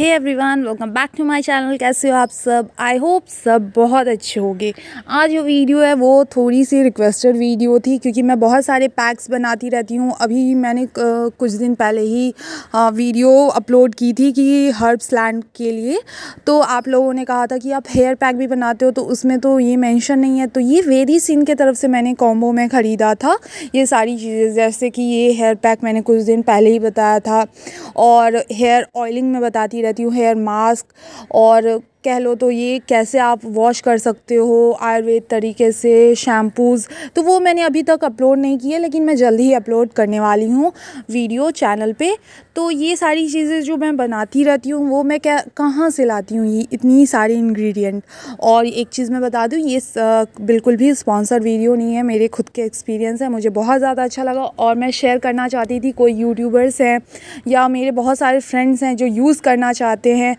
hey everyone welcome back to my channel कैसे हो आप सब आई होप सब बहुत अच्छे होंगे आज जो वीडियो है वो थोड़ी सी रिक्वेस्टेड वीडियो थी क्योंकि मैं बहुत सारे पैक्स बनाती रहती हूँ अभी मैंने कुछ दिन पहले ही वीडियो अपलोड की थी कि हर्ब्स लैंड के लिए तो आप लोगों ने कहा था कि आप हेयर पैक भी बनाते हो तो उसमें तो ये मैंशन नहीं है तो ये वेरी सीन के तरफ से मैंने कॉम्बो में ख़रीदा था ये सारी चीज़ें जैसे कि ये हेयर पैक मैंने कुछ दिन पहले ही बताया था और हेयर ऑयलिंग में बताती रहती हूँ हेयर मास्क और कह लो तो ये कैसे आप वॉश कर सकते हो आयुर्वेद तरीके से शैम्पूज़ तो वो मैंने अभी तक अपलोड नहीं किए लेकिन मैं जल्दी ही अपलोड करने वाली हूँ वीडियो चैनल पे तो ये सारी चीज़ें जो मैं बनाती रहती हूँ वो मैं क्या कहाँ से लाती हूँ ये इतनी सारी इंग्रेडिएंट और एक चीज़ मैं बता दूँ ये बिल्कुल भी स्पॉन्सर वीडियो नहीं है मेरे खुद के एक्सपीरियंस है मुझे बहुत ज़्यादा अच्छा लगा और मैं शेयर करना चाहती थी कोई यूट्यूबर्स हैं या मेरे बहुत सारे फ्रेंड्स हैं जो यूज़ करना चाहते हैं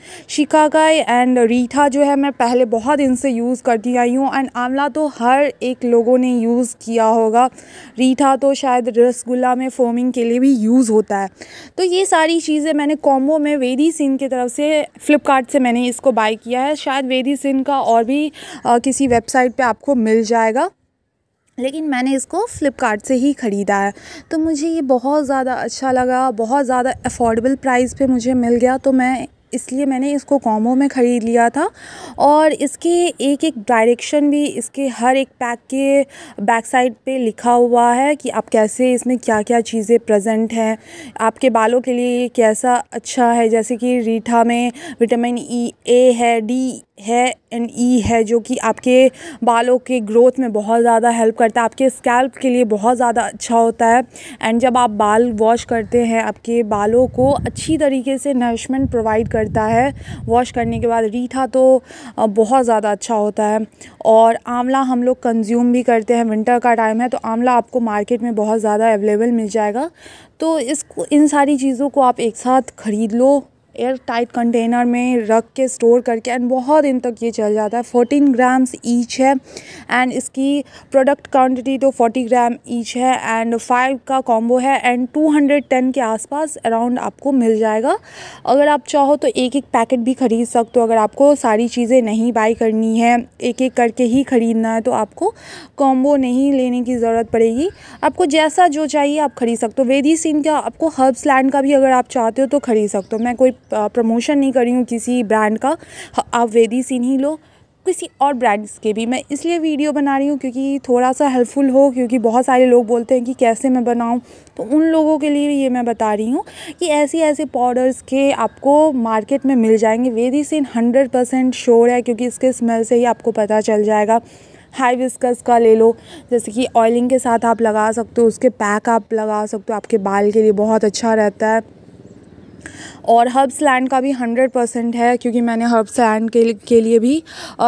का एंड रीठा जो है मैं पहले बहुत दिन से यूज़ करती आई हूँ एंड आंवला तो हर एक लोगों ने यूज़ किया होगा रीठा तो शायद रसगुल्ला में फोमिंग के लिए भी यूज़ होता है तो ये सारी चीज़ें मैंने कॉम्बो में वेदी सिंह की तरफ से फ़्लिपकार्ट से मैंने इसको बाई किया है शायद वेदी सिंह का और भी आ, किसी वेबसाइट पर आपको मिल जाएगा लेकिन मैंने इसको फ़्लिपकार्ट से ही ख़रीदा है तो मुझे ये बहुत ज़्यादा अच्छा लगा बहुत ज़्यादा अफोर्डेबल प्राइस पे मुझे मिल गया तो मैं इसलिए मैंने इसको कॉम्बो में ख़रीद लिया था और इसके एक एक डायरेक्शन भी इसके हर एक पैक के बैक साइड पे लिखा हुआ है कि आप कैसे इसमें क्या क्या चीज़ें प्रेजेंट हैं आपके बालों के लिए कैसा अच्छा है जैसे कि रीठा में विटामिन ई ए है डी है एंड ई e है जो कि आपके बालों के ग्रोथ में बहुत ज़्यादा हेल्प करता है आपके स्कैल्प के लिए बहुत ज़्यादा अच्छा होता है एंड जब आप बाल वॉश करते हैं आपके बालों को अच्छी तरीके से नरिशमेंट प्रोवाइड करता है वॉश करने के बाद रीठा तो बहुत ज़्यादा अच्छा होता है और आंवला हम लोग कंज्यूम भी करते हैं विंटर का टाइम है तो आंवला आपको मार्केट में बहुत ज़्यादा अवेलेबल मिल जाएगा तो इस इन सारी चीज़ों को आप एक साथ ख़रीद लो एयर टाइट कंटेनर में रख के स्टोर करके एंड बहुत दिन तक ये चल जाता है फोर्टीन ग्राम्स ईच है एंड इसकी प्रोडक्ट क्वांटिटी तो फोर्टी ग्राम ईच है एंड फाइव का कॉम्बो है एंड टू हंड्रेड टेन के आसपास अराउंड आपको मिल जाएगा अगर आप चाहो तो एक एक पैकेट भी ख़रीद सकते हो अगर आपको सारी चीज़ें नहीं बाई करनी है एक एक करके ही ख़रीदना है तो आपको कॉम्बो नहीं लेने की ज़रूरत पड़ेगी आपको जैसा जो चाहिए आप ख़रीद सकते हो वेदी सीन का आपको हर्ब्स लैंड का भी अगर आप चाहते हो तो ख़रीद सकते हो मैं कोई प्रमोशन नहीं कर रही हूँ किसी ब्रांड का आप वेदी सीन ही लो किसी और ब्रांड्स के भी मैं इसलिए वीडियो बना रही हूँ क्योंकि थोड़ा सा हेल्पफुल हो क्योंकि बहुत सारे लोग बोलते हैं कि कैसे मैं बनाऊँ तो उन लोगों के लिए ये मैं बता रही हूँ कि ऐसे ऐसे पाउडर्स के आपको मार्केट में मिल जाएंगे वेदी सीन हंड्रेड परसेंट श्योर है क्योंकि इसके स्मेल से ही आपको पता चल जाएगा हाई विस्कस का ले लो जैसे कि ऑयलिंग के साथ आप लगा सकते हो उसके पैक आप लगा सकते हो आपके बाल के लिए बहुत अच्छा रहता है और हर्ब्स लैंड का भी हंड्रेड परसेंट है क्योंकि मैंने हर्ब्स लैंड के, के लिए भी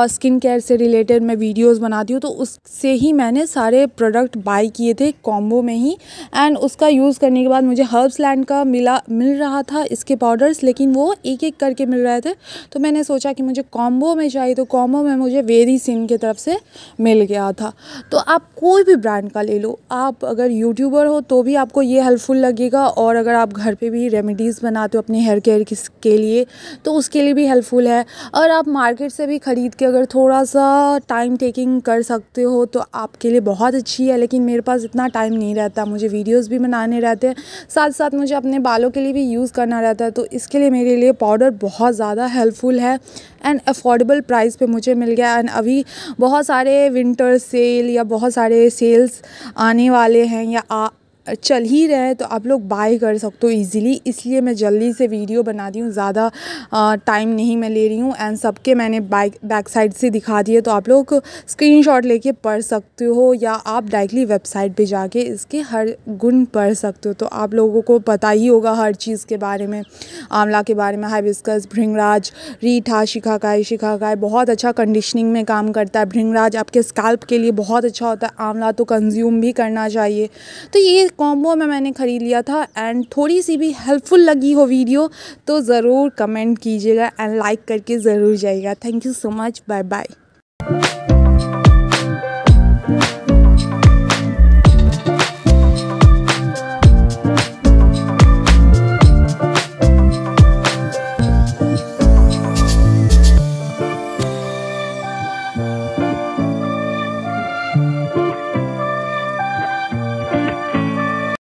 स्किन केयर से रिलेटेड मैं वीडियोस बनाती हूँ तो उससे ही मैंने सारे प्रोडक्ट बाई किए थे कॉम्बो में ही एंड उसका यूज़ करने के बाद मुझे हर्ब्स लैंड का मिला मिल रहा था इसके पाउडर्स लेकिन वो एक एक करके मिल रहे थे तो मैंने सोचा कि मुझे कॉम्बो में चाहिए तो कॉम्बो में मुझे वेरी सिन की तरफ से मिल गया था तो आप कोई भी ब्रांड का ले लो आप अगर यूट्यूबर हो तो भी आपको ये हेल्पफुल लगेगा और अगर आप घर पर भी रेमिडीज़ बना बनाते हो अपने हेयर केयर के लिए तो उसके लिए भी हेल्पफुल है और आप मार्केट से भी ख़रीद के अगर थोड़ा सा टाइम टेकिंग कर सकते हो तो आपके लिए बहुत अच्छी है लेकिन मेरे पास इतना टाइम नहीं रहता मुझे वीडियोज़ भी बनाने रहते हैं साथ साथ मुझे अपने बालों के लिए भी यूज़ करना रहता है तो इसके लिए मेरे लिए पाउडर बहुत ज़्यादा हेल्पफुल है एंड अफोर्डेबल प्राइस पर मुझे मिल गया एंड अभी बहुत सारे विंटर सेल या बहुत सारे सेल्स आने वाले हैं या आ, चल ही रहे हैं तो आप लोग बाय कर सकते हो इजीली इसलिए मैं जल्दी से वीडियो बना दी हूँ ज़्यादा टाइम नहीं मैं ले रही हूँ एंड सबके मैंने बाइक बैक साइड से दिखा दिए तो आप लोग स्क्रीनशॉट लेके पढ़ सकते हो या आप डायरेक्टली वेबसाइट पे जाके इसके हर गुण पढ़ सकते हो तो आप लोगों को पता ही होगा हर चीज़ के बारे में आंवला के बारे में हाइबिस्कस भृंगराज रीठा शिखाकाय शिखाकाय बहुत अच्छा कंडीशनिंग में काम करता है भृंगराज आपके स्कैल्प के लिए बहुत अच्छा होता है आंवला तो कंज्यूम भी करना चाहिए तो ये कॉम्बो में मैंने ख़रीद लिया था एंड थोड़ी सी भी हेल्पफुल लगी हो वीडियो तो ज़रूर कमेंट कीजिएगा एंड लाइक करके ज़रूर जाइएगा thank you so much bye bye